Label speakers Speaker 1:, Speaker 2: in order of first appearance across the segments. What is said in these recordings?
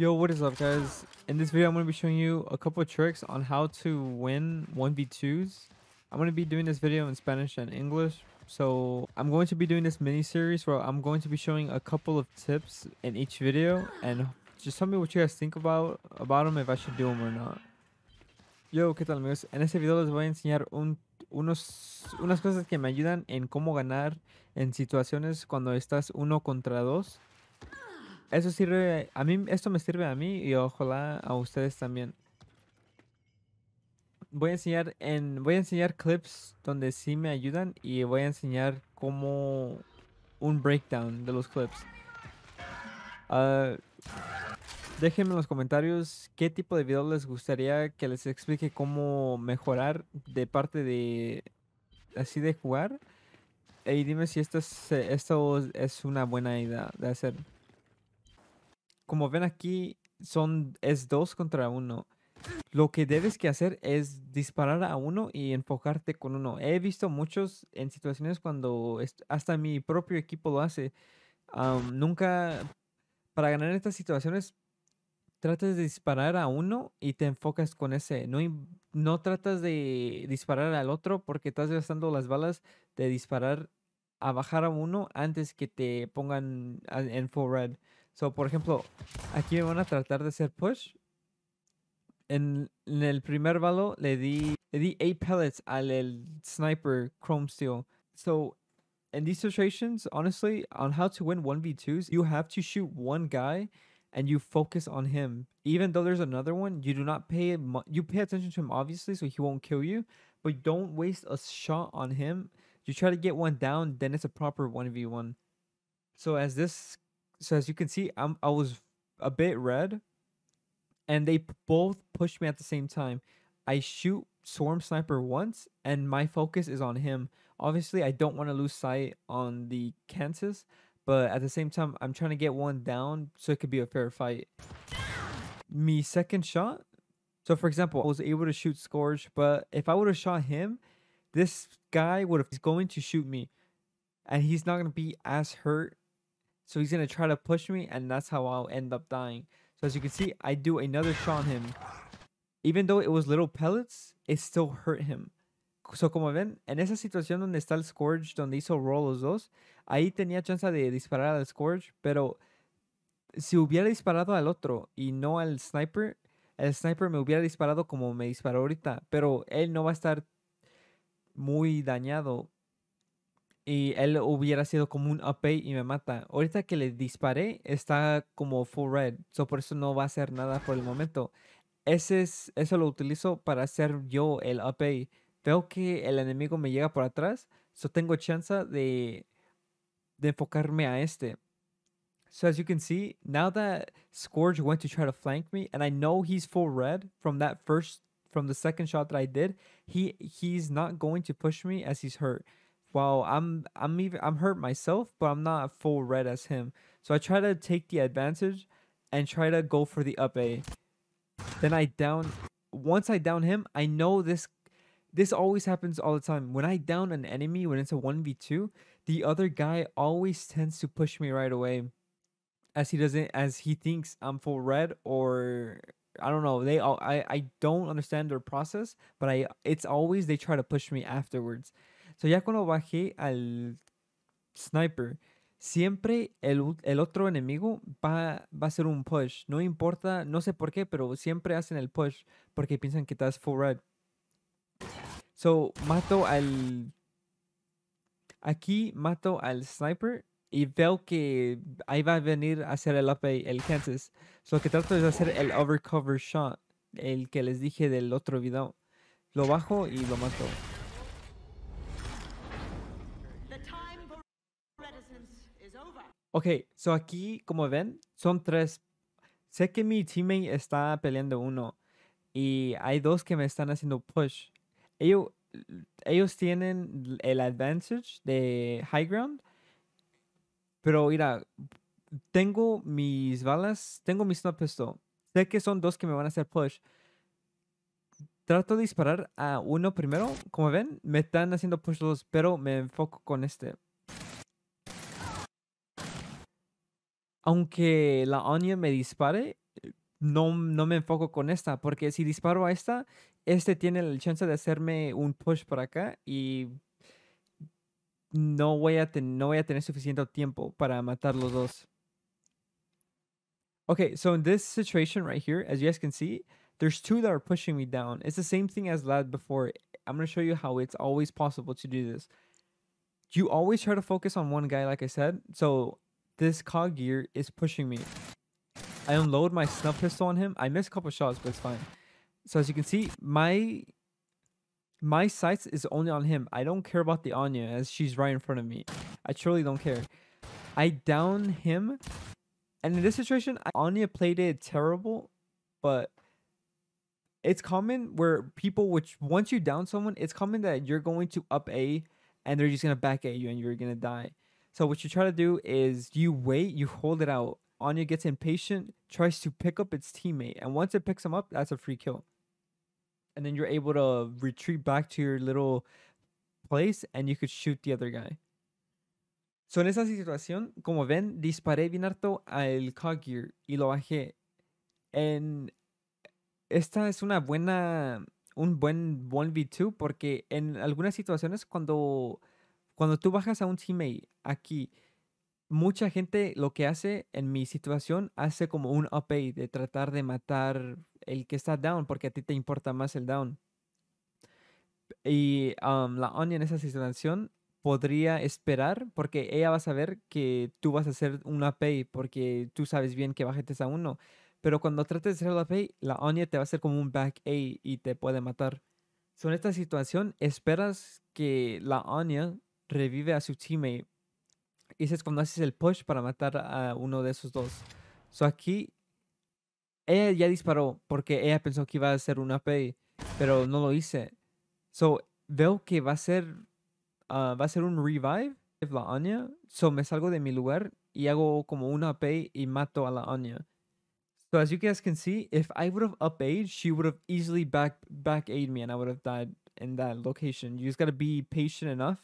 Speaker 1: Yo, what is up guys? In this video, I'm going to be showing you a couple of tricks on how to win 1v2s. I'm going to be doing this video in Spanish and English. So I'm going to be doing this mini series where I'm going to be showing a couple of tips in each video and just tell me what you guys think about, about them, if I should do them or not. Yo, ¿qué tal amigos? En este video les voy a enseñar un unos, unas cosas que me ayudan en cómo ganar en situaciones cuando estás uno contra dos. Eso sirve, a mí, esto me sirve a mí y ojalá a ustedes también. Voy a enseñar en, voy a enseñar clips donde sí me ayudan y voy a enseñar como un breakdown de los clips. Ah, déjenme en los comentarios qué tipo de video les gustaría que les explique cómo mejorar de parte de así de jugar. Y dime si esto esto es una buena idea de hacer como ven aquí, son, es dos contra uno. Lo que debes que hacer es disparar a uno y enfocarte con uno. He visto muchos en situaciones cuando hasta mi propio equipo lo hace. nunca, para ganar estas situaciones, tratas de disparar a uno y te enfocas con ese. No, no tratas de disparar al otro porque estás gastando las balas de disparar a bajar a uno antes que te pongan en full red. So, por ejemplo, aquí me van a tratar de hacer push. En, en el primer balo le di, le di 8 pellets al el sniper Chrome Steel. So, in these situations, honestly, on how to win 1v2s, you have to shoot one guy and you focus on him. Even though there's another one, you do not pay you pay attention to him obviously so he won't kill you, but don't waste a shot on him. You try to get one down, then it's a proper 1v1. So as this so as you can see, I'm I was a bit red, and they both pushed me at the same time. I shoot Swarm Sniper once, and my focus is on him. Obviously, I don't want to lose sight on the Kansas, but at the same time, I'm trying to get one down so it could be a fair fight. Me second shot. So for example, I was able to shoot Scourge, but if I would have shot him, this guy would have He's going to shoot me and he's not going to be as hurt So he's gonna try to push me, and that's how I'll end up dying. So as you can see, I do another shot on him. Even though it was little pellets, it still hurt him. So como ven, en esa situación donde está el Scourge, donde hizo roll los dos, ahí tenía chance de disparar al Scourge, pero si hubiera disparado al otro y no al sniper, el sniper me hubiera disparado como me disparó ahorita, pero él no va a estar muy dañado y él hubiera sido como un up y me mata. Ahorita que le disparé, está como full red, so por eso no va a hacer nada por el momento. Ese es, eso lo utilizo para hacer yo el up Veo que el enemigo me llega por atrás, so tengo chance de, enfocarme a este. So as you can see, now that Scourge went to try to flank me, and I know he's full red from that first, from the second shot that I did, he he's not going to push me as he's hurt. well, I'm I'm even I'm hurt myself, but I'm not full red as him. So I try to take the advantage and try to go for the up A. Then I down once I down him, I know this this always happens all the time. When I down an enemy when it's a 1v2, the other guy always tends to push me right away as he doesn't as he thinks I'm full red or I don't know. They all I I don't understand their process, but I it's always they try to push me afterwards. So, ya cuando bajé al sniper, siempre el, el otro enemigo va, va, a hacer un push. No importa, no sé por qué, pero siempre hacen el push porque piensan que estás full red. So, mato al... Aquí mato al sniper y veo que ahí va a venir a hacer el up el Kansas. lo que trato es hacer el overcover shot, el que les dije del otro video. Lo bajo y lo mato. Ok, so aquí, como ven, son tres. Sé que mi teammate está peleando uno y hay dos que me están haciendo push. Ellos, ellos tienen el advantage de high ground, pero mira, tengo mis balas, tengo mis snap pistol. Sé que son dos que me van a hacer push. Trato de disparar a uno primero. Como ven, me están haciendo push dos, pero me enfoco con este. aunque la Anya me dispare, eh, no, no me enfoco con esta, porque si disparo a esta, este tiene la chance de hacerme un push por acá y no voy a, no voy a tener suficiente tiempo para matar los dos. Okay, so in this situation right here, as you guys can see, there's two that are pushing me down. It's the same thing as lad before. I'm going to show you how it's always possible to do this. You always try to focus on one guy, like I said. So This cog gear is pushing me. I unload my snub pistol on him. I miss a couple shots, but it's fine. So as you can see, my my sights is only on him. I don't care about the Anya as she's right in front of me. I truly don't care. I down him. And in this situation, Anya played it terrible, but it's common where people which once you down someone, it's common that you're going to up A and they're just gonna back at you and you're gonna die. So what you try to do is you wait, you hold it out. Anya gets impatient, tries to pick up its teammate, and once it picks him up, that's a free kill. And then you're able to retreat back to your little place and you could shoot the other guy. So en esa situación, como ven, disparé bien harto al Coggear y lo bajé. En esta es una buena un buen 1v2 porque en algunas situaciones cuando Cuando tú bajas a un teammate aquí, mucha gente lo que hace en mi situación hace como un update de tratar de matar el que está down porque a ti te importa más el down. Y um, la Anya en esa situación podría esperar porque ella va a saber que tú vas a hacer un update porque tú sabes bien que bajetes a uno. Pero cuando trates de hacer la pay, la Anya te va a hacer como un back A y te puede matar. So, en esta situación, esperas que la Anya revive a su teammate. Y ese es cuando haces el push para matar a uno de esos dos. So aquí, ella ya disparó porque ella pensó que iba a hacer un AP, pero no lo hice. So veo que va a ser, ah, va a un revive la Anya. So me salgo de mi lugar y hago como un AP y mato a la Anya. So as you guys can see, if I would have up she would have easily back back aid me and I would have died in that location. You just gotta be patient enough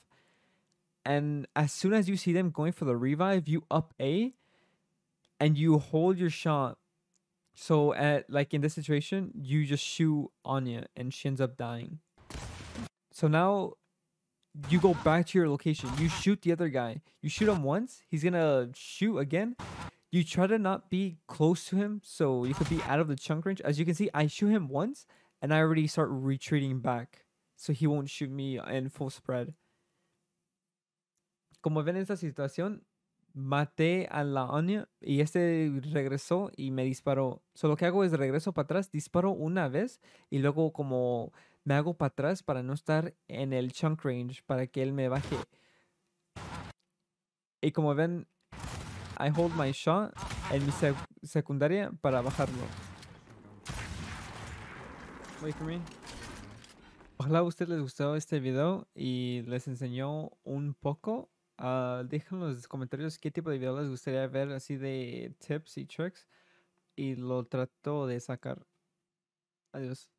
Speaker 1: and as soon as you see them going for the revive, you up A and you hold your shot. So at like in this situation, you just shoot Anya and she ends up dying. So now you go back to your location. You shoot the other guy. You shoot him once, he's gonna shoot again. You try to not be close to him so you could be out of the chunk range. As you can see, I shoot him once and I already start retreating back so he won't shoot me in full spread. como ven esta situación, maté a la Anya y este regresó y me disparó. Solo que hago es regreso para atrás, disparo una vez y luego como me hago para atrás para no estar en el chunk range para que él me baje. Y como ven, I hold my shot en mi secundaria para bajarlo. Ojalá a ustedes les gustó este video y les enseñó un poco Uh, ah, dejen en los comentarios qué tipo de video les gustaría ver así de tips y tricks. Y lo trato de sacar. Adiós.